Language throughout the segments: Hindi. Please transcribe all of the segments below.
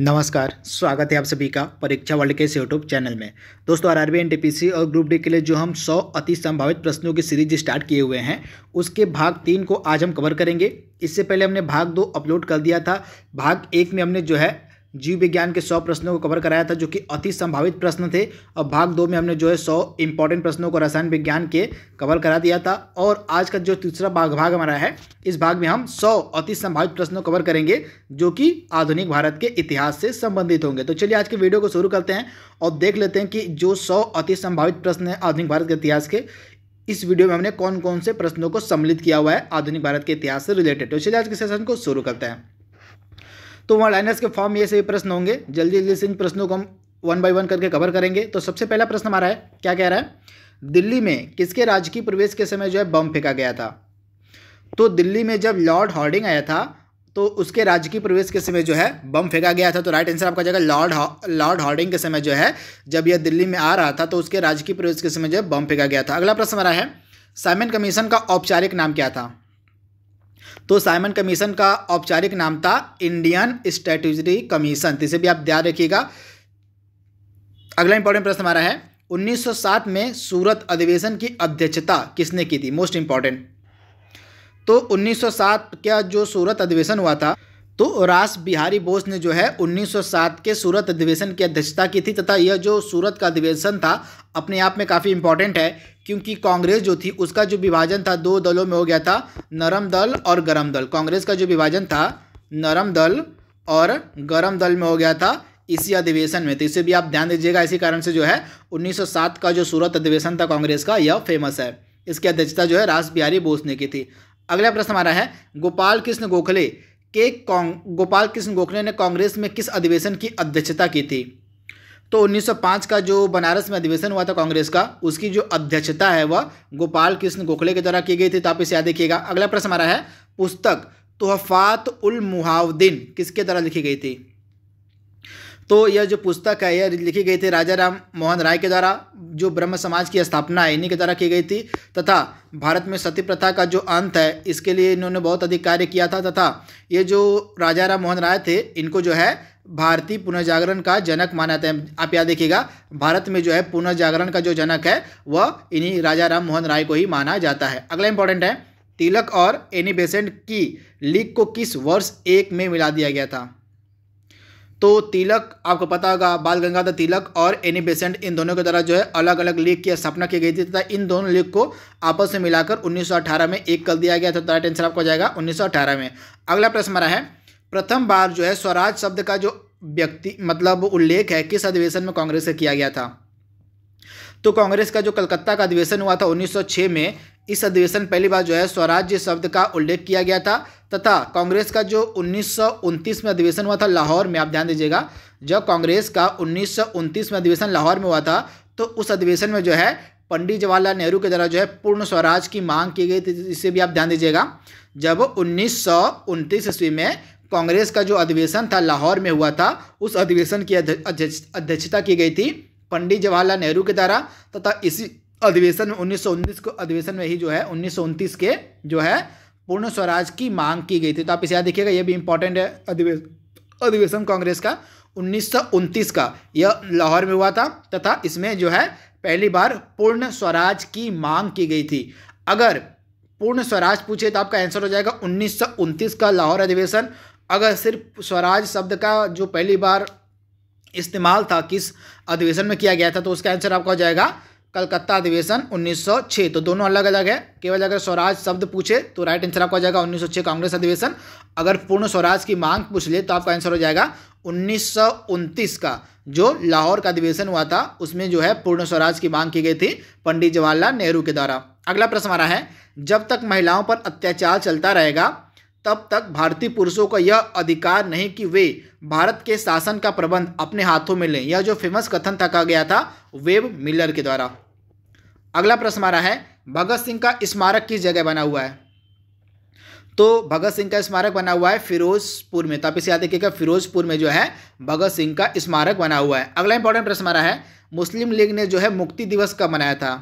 नमस्कार स्वागत है आप सभी का परीक्षा वर्ल्ड के इस यूट्यूब चैनल में दोस्तों R R B N T P C और ग्रुप डी के लिए जो हम 100 अति संभावित प्रश्नों की सीरीज स्टार्ट किए हुए हैं उसके भाग तीन को आज हम कवर करेंगे इससे पहले हमने भाग दो अपलोड कर दिया था भाग एक में हमने जो है जीव विज्ञान के सौ प्रश्नों को कवर कराया था जो कि अति संभावित प्रश्न थे और भाग दो में हमने जो है सौ इंपॉर्टेंट प्रश्नों को रसायन विज्ञान के कवर करा दिया था और आज का जो तीसरा भाग भाग हमारा है इस भाग में हम सौ अति संभावित प्रश्नों कवर करेंगे जो कि आधुनिक भारत के इतिहास से संबंधित होंगे तो चलिए आज के वीडियो को शुरू करते हैं और देख लेते हैं कि जो सौ अति संभावित प्रश्न है आधुनिक भारत के इतिहास के इस वीडियो में हमने कौन कौन से प्रश्नों को सम्मिलित किया हुआ है आधुनिक भारत के इतिहास से रिलेटेड तो चलिए आज के सेशन को शुरू करते हैं तो वहाँ लाइनर्स के फॉर्म ये सभी प्रश्न होंगे जल्दी जल्दी से इन प्रश्नों को हम वन बाई वन करके कवर करेंगे तो सबसे पहला प्रश्न हमारा है क्या कह रहा है दिल्ली में किसके राजकीय प्रवेश के समय जो है बम फेंका गया था तो दिल्ली में जब लॉर्ड हॉर्डिंग आया था तो उसके राजकीय प्रवेश के समय जो है बम फेंका गया था तो राइट आंसर आपका जाएगा लॉर्ड लॉर्ड हॉर्डिंग के समय जो है जब यह दिल्ली में आ रहा था तो उसके राजकीय प्रवेश के समय जो है बम फेंका गया था अगला प्रश्न हमारा है साइमन कमीशन का औपचारिक नाम क्या था तो साइमन कमीशन का औपचारिक नाम था इंडियन स्टेटरी कमीशन तो इसे भी आप ध्यान रखिएगा अगला इंपॉर्टेंट प्रश्न हमारा है 1907 में सूरत अधिवेशन की अध्यक्षता किसने की थी मोस्ट इंपॉर्टेंट तो 1907 का जो सूरत अधिवेशन हुआ था तो रास बिहारी बोस ने जो है 1907 के सूरत अधिवेशन की अध्यक्षता की थी तथा यह जो सूरत का अधिवेशन था अपने आप में काफ़ी इंपॉर्टेंट है क्योंकि कांग्रेस जो थी उसका जो विभाजन था दो दलों में हो गया था नरम दल और गरम दल कांग्रेस का जो विभाजन था नरम दल और गरम दल में हो गया था इसी अधिवेशन में तो इसे भी आप ध्यान दीजिएगा इसी कारण से जो है उन्नीस का जो सूरत अधिवेशन था कांग्रेस का यह फेमस है इसकी अध्यक्षता जो है रास बिहारी बोस ने की थी अगला प्रश्न हमारा है गोपाल कृष्ण गोखले के गोपाल कृष्ण गोखले ने कांग्रेस में किस अधिवेशन की अध्यक्षता की थी तो 1905 का जो बनारस में अधिवेशन हुआ था कांग्रेस का उसकी जो अध्यक्षता है वह गोपाल कृष्ण गोखले के द्वारा की गई थी तो आप इसे याद रखिएगा अगला प्रश्न हमारा है पुस्तक तोहफात उल मुहावदीन किसके द्वारा लिखी गई थी तो यह जो पुस्तक है यह लिखी गई थी राजा राम मोहन राय के द्वारा जो ब्रह्म समाज की स्थापना है इन्हीं के द्वारा की गई थी तथा भारत में सती प्रथा का जो अंत है इसके लिए इन्होंने बहुत अधिक कार्य किया था तथा ये जो राजा राम मोहन राय थे इनको जो है भारतीय पुनर्जागरण का जनक माना जाता है आप याद देखिएगा भारत में जो है पुनर्जागरण का जो जनक है वह इन्हीं राजा राम मोहन राय को ही माना जाता है अगला इंपॉर्टेंट है तिलक और एनी बेसेंट की लीग को किस वर्ष एक में मिला दिया गया था तो तिलक आपको पता होगा बाल गंगाधर तिलक और एनी बेसेंट इन दोनों के द्वारा जो है अलग अलग लीग की स्थापना की गई थी तथा इन दोनों लीग को आपस में मिलाकर 1918 में एक कर दिया गया था तो राइट आंसर आपको जाएगा 1918 में अगला प्रश्न हमारा है प्रथम बार जो है स्वराज शब्द का जो व्यक्ति मतलब उल्लेख है किस अधिवेशन में कांग्रेस से किया गया था तो कांग्रेस का जो कलकत्ता का अधिवेशन हुआ था 1906 में इस अधिवेशन पहली बार जो है स्वराज्य शब्द का उल्लेख किया गया था तथा कांग्रेस का जो उन्नीस में अधिवेशन हुआ था लाहौर में आप ध्यान दीजिएगा जब कांग्रेस का उन्नीस में अधिवेशन लाहौर में हुआ था तो उस अधिवेशन में जो है पंडित जवाहरलाल नेहरू के द्वारा जो है पूर्ण स्वराज की मांग की गई थी इसे भी आप ध्यान दीजिएगा जब उन्नीस ईस्वी में कांग्रेस का जो अधिवेशन था लाहौर में हुआ था उस अधिवेशन की अध्यक्षता की गई थी पंडित जवाहरलाल नेहरू के द्वारा तथा इसी अधिवेशन में उन्नीस को अधिवेशन में ही जो है उन्नीस के जो है पूर्ण स्वराज की मांग की गई थी तो आप इसे याद देखिएगा यह भी इंपॉर्टेंट है अधिवेशन कांग्रेस का उन्नीस का यह लाहौर में हुआ था तथा इसमें जो है पहली बार पूर्ण स्वराज की मांग की गई थी अगर पूर्ण स्वराज पूछे तो आपका आंसर हो जाएगा उन्नीस का लाहौर अधिवेशन अगर सिर्फ स्वराज शब्द का जो पहली बार इस्तेमाल था किस अधिवेशन में किया गया था तो उसका आंसर आपका हो जाएगा कलकत्ता अधिवेशन 1906 तो दोनों अलग अलग है केवल अगर स्वराज शब्द पूछे तो राइट आंसर आपका हो जाएगा 1906 कांग्रेस अधिवेशन अगर पूर्ण स्वराज की मांग पूछ ले तो आपका आंसर हो जाएगा उन्नीस का जो लाहौर का अधिवेशन हुआ था उसमें जो है पूर्ण स्वराज की मांग की गई थी पंडित जवाहरलाल नेहरू के द्वारा अगला प्रश्न हमारा है जब तक महिलाओं पर अत्याचार चलता रहेगा तब तक भारतीय पुरुषों का यह अधिकार नहीं कि वे भारत के शासन का प्रबंध अपने हाथों में लें यह जो फेमस कथन थका गया था वेब मिलर के द्वारा अगला प्रश्न हमारा है भगत सिंह का स्मारक किस जगह बना हुआ है तो भगत सिंह का स्मारक बना हुआ है फिरोजपुर में तो आप इसे याद रखिएगा फिरोजपुर में जो है भगत सिंह का स्मारक बना हुआ है अगला इंपॉर्टेंट प्रश्न हमारा है मुस्लिम लीग ने जो है मुक्ति दिवस कब मनाया था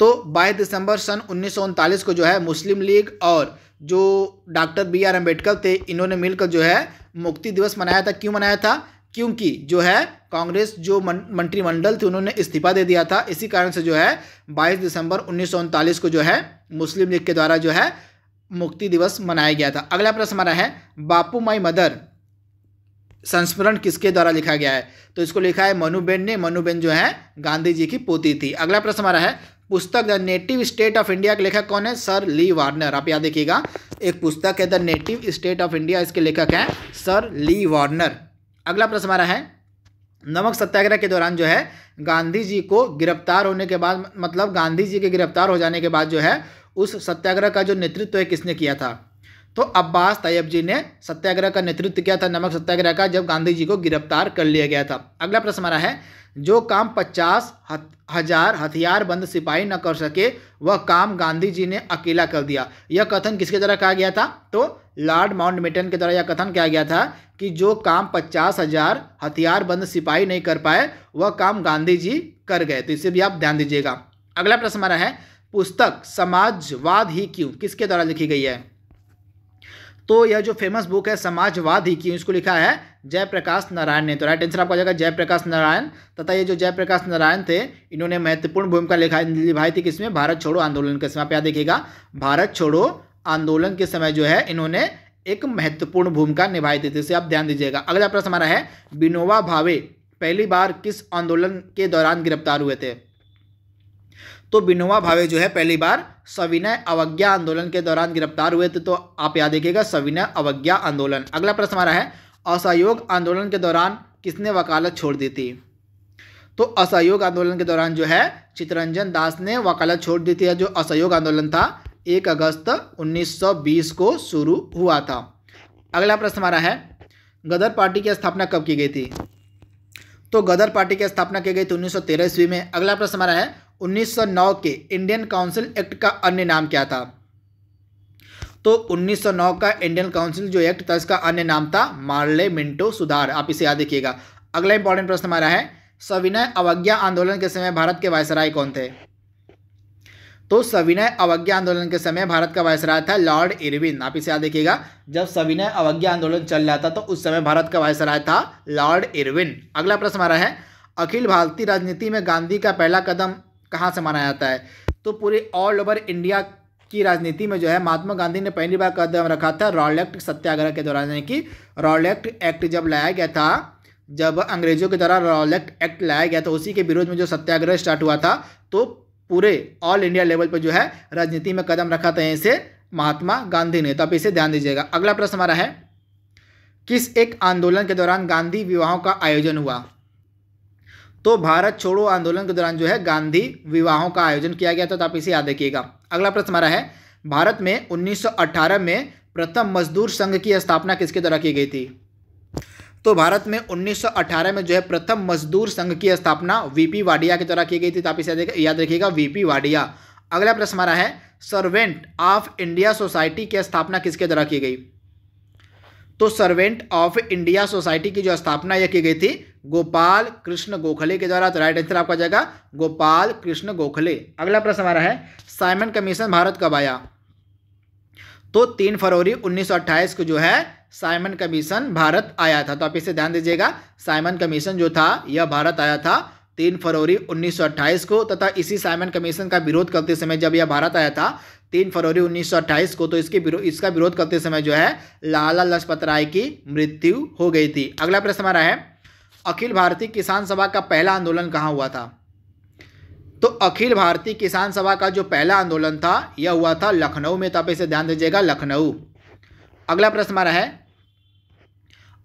तो 22 दिसंबर सन उन्नीस को जो है मुस्लिम लीग और जो डॉक्टर बी आर अम्बेडकर थे इन्होंने मिलकर जो है मुक्ति दिवस मनाया था क्यों मनाया था क्योंकि जो है कांग्रेस जो मंत्रिमंडल थे उन्होंने इस्तीफा दे दिया था इसी कारण से जो है 22 दिसंबर उन्नीस को जो है मुस्लिम लीग के द्वारा जो है मुक्ति दिवस मनाया गया था अगला प्रश्न हमारा है बापू माई मदर संस्मरण किसके द्वारा लिखा गया है तो इसको लिखा है मनुबेन ने मनुबेन जो है गांधी जी की पोती थी अगला प्रश्न हमारा है पुस्तक the native state of India के लेखक कौन है सर ली वार्नर आप याद देखिएगा एक पुस्तक है the native state of India इसके लेखक हैं सर ली वार्नर अगला प्रश्न हमारा है नमक सत्याग्रह के दौरान जो है गांधी जी को गिरफ्तार होने के बाद मतलब गांधी जी के गिरफ्तार हो जाने के बाद जो है उस सत्याग्रह का जो नेतृत्व है किसने किया था तो अब्बास तैयब जी ने सत्याग्रह का नेतृत्व किया था नमक सत्याग्रह का जब गांधी जी को गिरफ्तार कर लिया गया था अगला प्रश्न हमारा है जो काम पचास हजार हथियार बंद सिपाही न कर सके वह काम गांधी जी ने अकेला कर दिया यह कथन किसके द्वारा कहा गया था तो लॉर्ड माउंट मिटन के द्वारा यह कथन किया गया था कि जो काम पचास हजार हथियार बंद सिपाही नहीं कर पाए वह काम गांधी जी कर गए तो इसे भी आप ध्यान दीजिएगा अगला प्रश्न हमारा है पुस्तक समाजवाद ही क्यों किसके द्वारा लिखी गई है तो यह जो फेमस बुक है समाजवाद ही की इसको लिखा है जयप्रकाश नारायण ने तो राइट आंसर आपका जाएगा जयप्रकाश नारायण तथा ये जो जयप्रकाश नारायण थे इन्होंने महत्वपूर्ण भूमिका लिखा निभाई थी किसमें भारत छोड़ो आंदोलन के समय आप याद देखिएगा भारत छोड़ो आंदोलन के समय जो है इन्होंने एक महत्वपूर्ण भूमिका निभाई थी तो इसे आप ध्यान दीजिएगा अगला प्रश्न हमारा है बिनोवा भावे पहली बार किस आंदोलन के दौरान गिरफ्तार हुए थे तो बिनोवा भावे जो है पहली बार सविनय अवज्ञा आंदोलन के दौरान गिरफ्तार हुए थे तो आप याद देखिएगा सविनय अवज्ञा आंदोलन अगला प्रश्न हमारा है असहयोग आंदोलन के दौरान किसने वकालत छोड़ दी थी तो असहयोग आंदोलन के दौरान जो है चितरंजन दास ने वकालत छोड़ दी थी जो असहयोग आंदोलन था एक अगस्त 1920 को शुरू हुआ था अगला प्रश्न हमारा है गदर पार्टी की स्थापना कब की गई थी तो गदर पार्टी की स्थापना की गई थी उन्नीस सौ ईस्वी में अगला प्रश्न हमारा है 1909 के इंडियन काउंसिल एक्ट का अन्य नाम क्या था तो 1909 का इंडियन काउंसिल जो एक्ट था इसका अन्य नाम था मार्ले मिंटो सुधार आप इसे याद रखिएगा अगला इंपॉर्टेंट प्रश्न हमारा है सविनय अवज्ञा आंदोलन के समय भारत के वायसराय कौन थे तो सविनय अवज्ञा आंदोलन के समय भारत का वायसराय था लॉर्ड इरविन आप इसे याद देखिएगा जब सविनय अवज्ञा आंदोलन चल रहा था तो उस समय भारत का वायसराय था लॉर्ड इरविन अगला प्रश्न हमारा है अखिल भारतीय राजनीति में गांधी का पहला कदम कहाँ से माना जाता है तो पूरे ऑल ओवर इंडिया की राजनीति में जो है महात्मा गांधी ने पहली बार कदम रखा था रॉयल एक्ट सत्याग्रह के दौरान यानी कि रॉयल एक्ट एक्ट जब लाया गया था जब अंग्रेजों के द्वारा रॉलेक्ट एक्ट लाया गया था उसी के विरोध में जो सत्याग्रह स्टार्ट हुआ था तो पूरे ऑल इंडिया लेवल पर जो है राजनीति में कदम रखा था इसे महात्मा गांधी ने तो आप इसे ध्यान दीजिएगा अगला प्रश्न हमारा है किस एक आंदोलन के दौरान गांधी विवाहों का आयोजन हुआ तो भारत छोड़ो आंदोलन के दौरान जो है गांधी विवाहों का आयोजन किया गया था तो आप इसे याद रखिएगा अगला प्रश्न हमारा है भारत में 1918 में प्रथम मजदूर संघ की स्थापना किसके द्वारा की गई थी तो भारत में 1918 में जो है प्रथम मजदूर संघ की स्थापना वीपी वाडिया के द्वारा की गई थी तो आप इसे याद रखिएगा वीपी वाडिया अगला प्रश्न हमारा है सर्वेंट ऑफ इंडिया सोसाइटी की स्थापना किसके द्वारा की गई तो सर्वेंट ऑफ इंडिया सोसाइटी की जो स्थापना यह की गई थी गोपाल कृष्ण गोखले के द्वारा तो राइट आंसर आपका जाएगा गोपाल कृष्ण गोखले अगला प्रश्न हमारा है साइमन कमीशन भारत कब आया तो तीन फरवरी 1928 को जो है साइमन कमीशन भारत आया था तो आप इसे ध्यान दीजिएगा साइमन कमीशन जो था यह भारत आया था तीन फरवरी 1928 को तथा इसी साइमन कमीशन का विरोध करते समय जब यह भारत आया था तीन फरवरी 1928 को तो इसके विरोध इसका विरोध करते समय जो है लाला लजपत राय की मृत्यु हो गई थी अगला प्रश्न हमारा है अखिल भारतीय किसान सभा का पहला आंदोलन कहाँ हुआ था तो अखिल भारतीय किसान सभा का जो पहला आंदोलन था यह हुआ था लखनऊ में तो आप इसे ध्यान दीजिएगा लखनऊ अगला प्रश्न हमारा है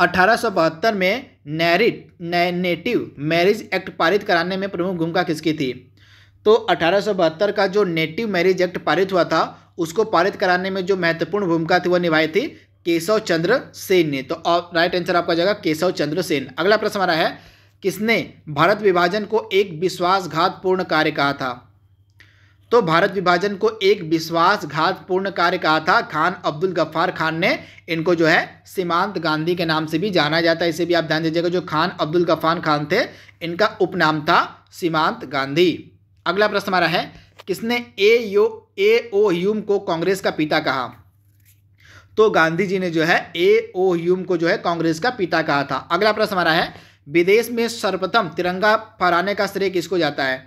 अठारह में नैरिट नेटिव मैरिज एक्ट पारित कराने में प्रमुख भूमिका किसकी थी तो अठारह का जो नेटिव मैरिज एक्ट पारित हुआ था उसको पारित कराने में जो महत्वपूर्ण भूमिका थी वह निभाई थी केशव चंद्र सेन ने तो राइट आंसर आपका जाएगा केशव चंद्र सेन अगला प्रश्न हमारा है किसने भारत विभाजन को एक विश्वासघातपूर्ण कार्य कहा था तो भारत विभाजन को एक विश्वासघातपूर्ण कार्य कहा था खान अब्दुल गफ्फार खान ने इनको जो है सीमांत गांधी के नाम से भी जाना जाता है इसे भी आप ध्यान दीजिएगा जो खान अब्दुल गफ्फार खान थे इनका उपनाम था सीमांत गांधी अगला प्रश्न हमारा है किसने ए यो ए ओ ह्यूम को कांग्रेस का पिता कहा तो गांधी जी ने जो है ए ओ ह्यूम को जो है कांग्रेस का पिता कहा था अगला प्रश्न हमारा है विदेश में सर्वप्रथम तिरंगा फहराने का श्रेय किसको जाता है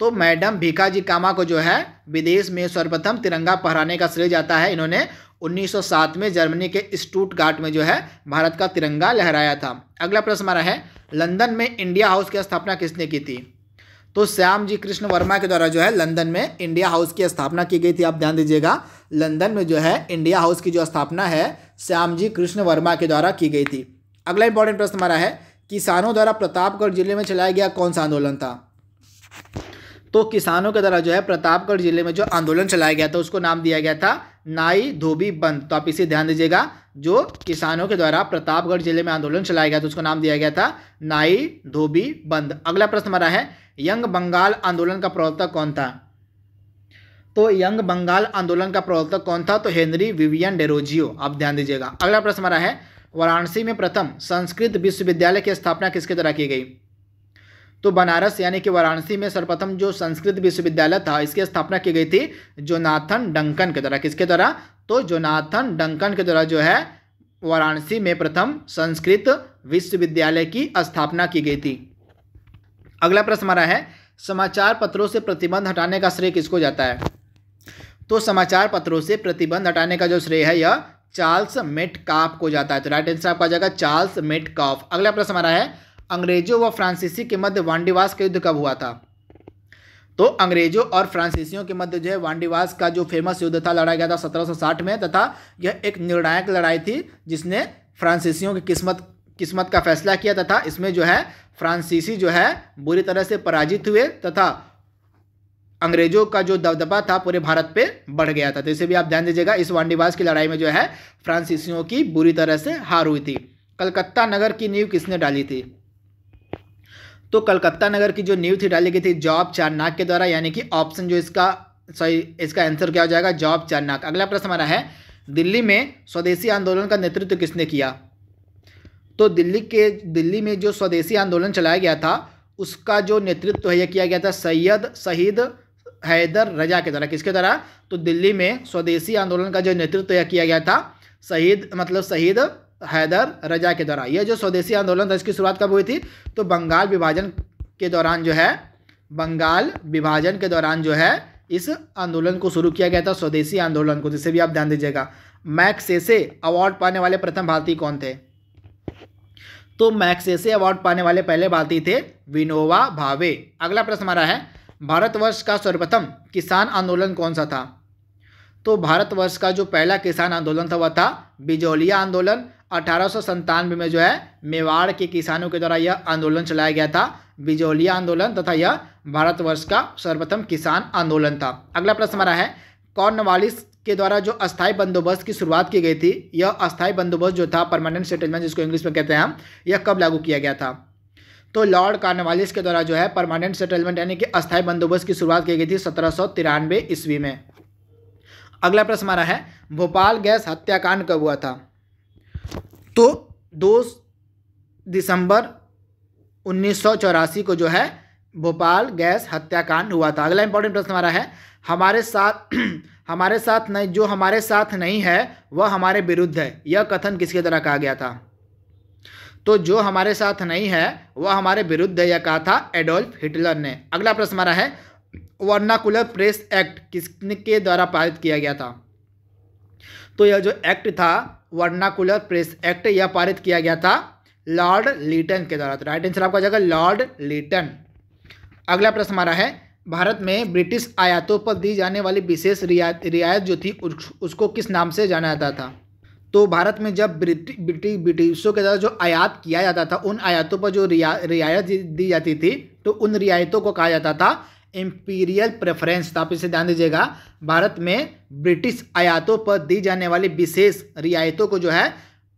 तो मैडम भीखाजी कामा को जो है विदेश में सर्वप्रथम तिरंगा फहराने का श्रेय जाता है इन्होंने 1907 में जर्मनी के स्टूट में जो है भारत का तिरंगा लहराया था अगला प्रश्न हमारा है लंदन में इंडिया हाउस की स्थापना किसने की थी तो श्याम जी कृष्ण वर्मा के द्वारा जो है लंदन में इंडिया हाउस की स्थापना की गई थी आप ध्यान दीजिएगा लंदन में जो है इंडिया हाउस की जो स्थापना है श्याम जी कृष्ण वर्मा के द्वारा की गई थी अगला इंपॉर्टेंट प्रश्न हमारा है किसानों द्वारा प्रतापगढ़ जिले में चलाया गया कौन सा आंदोलन था तो किसानों के द्वारा जो है प्रतापगढ़ जिले में जो आंदोलन चलाया गया था उसको नाम दिया गया था नाई धोबी बंद तो आप इसे ध्यान दीजिएगा जो किसानों के द्वारा प्रतापगढ़ जिले में आंदोलन चलाया गया था उसको नाम दिया गया था नाई धोबी बंद अगला प्रश्न हमारा है यंग बंगाल आंदोलन का प्रवक्ता कौन था तो यंग बंगाल आंदोलन का प्रवक्ता कौन था तो हेनरी विवियन डेरोजियो आप ध्यान दीजिएगा अगला प्रश्न हमारा है वाराणसी में प्रथम संस्कृत विश्वविद्यालय की स्थापना किसके द्वारा की गई तो बनारस यानी कि वाराणसी में सर्वप्रथम जो संस्कृत विश्वविद्यालय था इसकी स्थापना की गई थी जोनाथन डंकन के द्वारा किसके द्वारा तो जोनाथन डंकन के द्वारा जो है वाराणसी में प्रथम संस्कृत विश्वविद्यालय की स्थापना की गई थी अगला प्रश्न हमारा है समाचार पत्रों से प्रतिबंध हटाने का श्रेय किसको जाता है तो समाचार पत्रों से प्रतिबंध हटाने का जो श्रेय है यह चार्ल्स मेटकाफ को जाता है तो राइट आंसर आपका जाएगा चार्ल्स मेटकाफ अगला प्रश्न हमारा है अंग्रेजों व फ्रांसीसी के मध्य वांडीवास का युद्ध कब हुआ था तो अंग्रेजों और फ्रांसीसियों के मध्य जो है वांडीवास का जो फेमस युद्ध था लड़ाया गया था 1760 में तथा यह एक निर्णायक लड़ाई थी जिसने फ्रांसीसियों की किस्मत किस्मत का फैसला किया तथा इसमें जो है फ्रांसीसी जो है बुरी तरह से पराजित हुए तथा अंग्रेजों का जो दबदबा था पूरे भारत पे बढ़ गया था तो इसे भी आप ध्यान दीजिएगा इस वांडीवास की लड़ाई में जो है फ्रांसीसियों की बुरी तरह से हार हुई थी कलकत्ता नगर की नींव किसने डाली थी तो कलकत्ता नगर की जो नींव थी डाली गई थी जॉब चारनाक के द्वारा यानी कि ऑप्शन जो इसका सॉरी इसका आंसर क्या हो जाएगा जॉब चारनाक अगला प्रश्न हमारा है दिल्ली में स्वदेशी आंदोलन का नेतृत्व किसने किया तो दिल्ली के दिल्ली में जो स्वदेशी आंदोलन चलाया गया था उसका जो नेतृत्व है यह किया गया था सैयद शहीद हैदर रजा के द्वारा किसके द्वारा तो दिल्ली में स्वदेशी आंदोलन का जो नेतृत्व यह किया गया था शहीद मतलब शहीद हैदर रजा के द्वारा यह जो स्वदेशी आंदोलन था इसकी शुरुआत कब हुई थी तो बंगाल विभाजन के दौरान जो है बंगाल विभाजन के दौरान जो है इस आंदोलन को शुरू किया गया था स्वदेशी आंदोलन को जिसे भी आप ध्यान दीजिएगा मैक्सेसे अवार्ड पाने वाले प्रथम भारतीय कौन थे तो मैक्सेसे अवार्ड पाने वाले पहले भारतीय थे विनोवा भावे अगला प्रश्न हमारा है भारतवर्ष का सर्वप्रथम किसान आंदोलन कौन सा था तो भारतवर्ष का जो पहला किसान आंदोलन था वह था बिजौलिया आंदोलन अठारह में जो है मेवाड़ के किसानों के द्वारा यह आंदोलन चलाया गया था बिजौलिया आंदोलन तथा यह भारतवर्ष का सर्वप्रथम किसान आंदोलन था अगला प्रश्न हमारा है कॉर्नवालिस के द्वारा जो अस्थाई बंदोबस्त की शुरुआत की गई थी यह अस्थाई बंदोबस्त जो था परमानेंट सेटलमेंट जिसको इंग्लिश में कहते हैं हम यह कब लागू किया गया था तो लॉर्ड कार्नवालिस के द्वारा जो है परमानेंट सेटलमेंट यानी कि अस्थाई बंदोबस्त की शुरुआत की गई थी सत्रह ईस्वी में अगला प्रश्न हमारा है भोपाल गैस हत्याकांड कब हुआ था तो दो दिसंबर उन्नीस को जो है भोपाल गैस हत्याकांड हुआ था अगला इंपॉर्टेंट प्रश्न हमारा है हमारे साथ हमारे साथ नहीं जो हमारे साथ नहीं है वह हमारे विरुद्ध है यह कथन किसके द्वारा कहा गया था तो जो हमारे साथ नहीं है वह हमारे विरुद्ध है यह कहा था एडोल्फ हिटलर ने अगला प्रश्न हमारा है वर्नाकुलर प्रेस एक्ट किसके द्वारा पारित किया गया था तो यह जो एक्ट था वर्नाकुलर प्रेस एक्ट यह पारित किया गया था लॉर्ड लिटन के द्वारा तो राइट आंसर आपका जाएगा लॉर्ड लिटन अगला प्रश्न हमारा है भारत में ब्रिटिश आयातों पर दी जाने वाली विशेष रियायत रियायत जो थी उसको किस नाम से जाना जाता था तो भारत में जब ब्रिटिशों के द्वारा जो आयात किया जाता था उन आयातों पर जो रिया रियायत दी जाती थी तो उन रियायतों को कहा जाता था इम्पीरियल प्रेफरेंस तो आप इसे ध्यान दीजिएगा भारत में ब्रिटिश आयातों पर दी जाने वाली विशेष रियायतों को जो है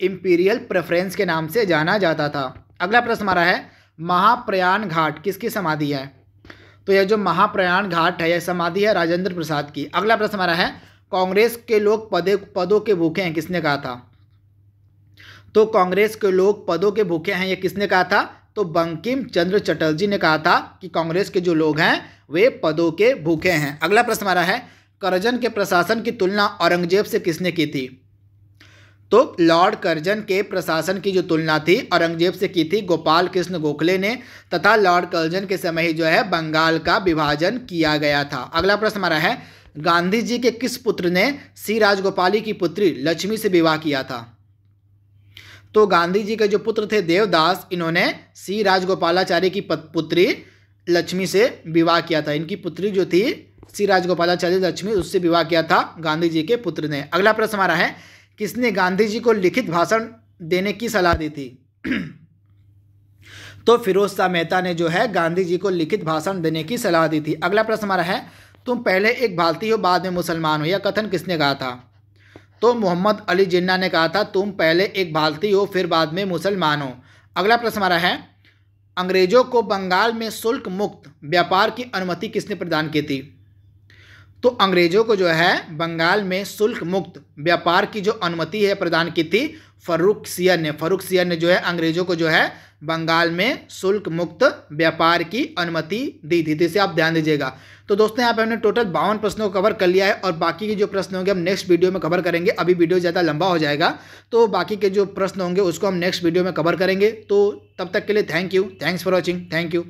इंपीरियल प्रेफरेंस के नाम से जाना जाता था अगला प्रश्न हमारा है महाप्रयाण घाट किसकी समाधि है तो यह जो महाप्रयाण घाट है यह समाधि है राजेंद्र प्रसाद की अगला प्रश्न हमारा है कांग्रेस के लोग पदे पदों के भूखे हैं किसने कहा था तो कांग्रेस के लोग पदों के भूखे हैं यह किसने कहा था तो बंकिम चंद्र चटर्जी ने कहा था कि कांग्रेस के जो लोग हैं वे पदों के भूखे हैं अगला प्रश्न हमारा है करजन के प्रशासन की तुलना औरंगजेब से किसने की थी तो लॉर्ड कर्जन के प्रशासन की जो तुलना थी औरंगजेब से की थी गोपाल कृष्ण गोखले ने तथा लॉर्ड कर्जन के समय ही जो है बंगाल का विभाजन किया गया था अगला प्रश्न हमारा है गांधी जी के किस पुत्र ने सी राजगोपाली की पुत्री लक्ष्मी से विवाह किया था तो गांधी जी के जो पुत्र थे देवदास इन्होंने सी राजगोपालाचार्य की पुत्री लक्ष्मी से विवाह किया था इनकी पुत्री जो थी श्री राजगोपालाचार्य लक्ष्मी उससे विवाह किया था गांधी जी के पुत्र ने अगला प्रश्न हमारा है किसने गांधी जी को लिखित भाषण देने की सलाह दी थी तो फिरोज शाह मेहता ने जो है गांधी जी को लिखित भाषण देने की सलाह दी थी अगला प्रश्न हमारा है तुम पहले एक भारतीय हो बाद में मुसलमान हो यह कथन किसने कहा था तो मोहम्मद अली जिन्ना ने कहा था तुम पहले एक भारतीय हो फिर बाद में मुसलमान हो अगला प्रश्न हमारा है अंग्रेजों को बंगाल में शुल्क मुक्त व्यापार की अनुमति किसने प्रदान की थी तो अंग्रेजों को जो है बंगाल में शुल्क मुक्त व्यापार की जो अनुमति है प्रदान की थी फरूख सियर ने फरूख सियर ने जो है अंग्रेजों को जो है बंगाल में शुल्क मुक्त व्यापार की अनुमति दी थी तो इसे आप ध्यान दीजिएगा तो दोस्तों यहाँ पे हमने टोटल बावन प्रश्नों को कवर कर लिया है और बाकी के जो प्रश्न होंगे हम नेक्स्ट वीडियो में कवर करेंगे अभी वीडियो ज़्यादा लंबा हो जाएगा तो बाकी के जो प्रश्न होंगे उसको हम नेक्स्ट वीडियो में कवर करेंगे तो तब तक के लिए thank you thanks for watching thank you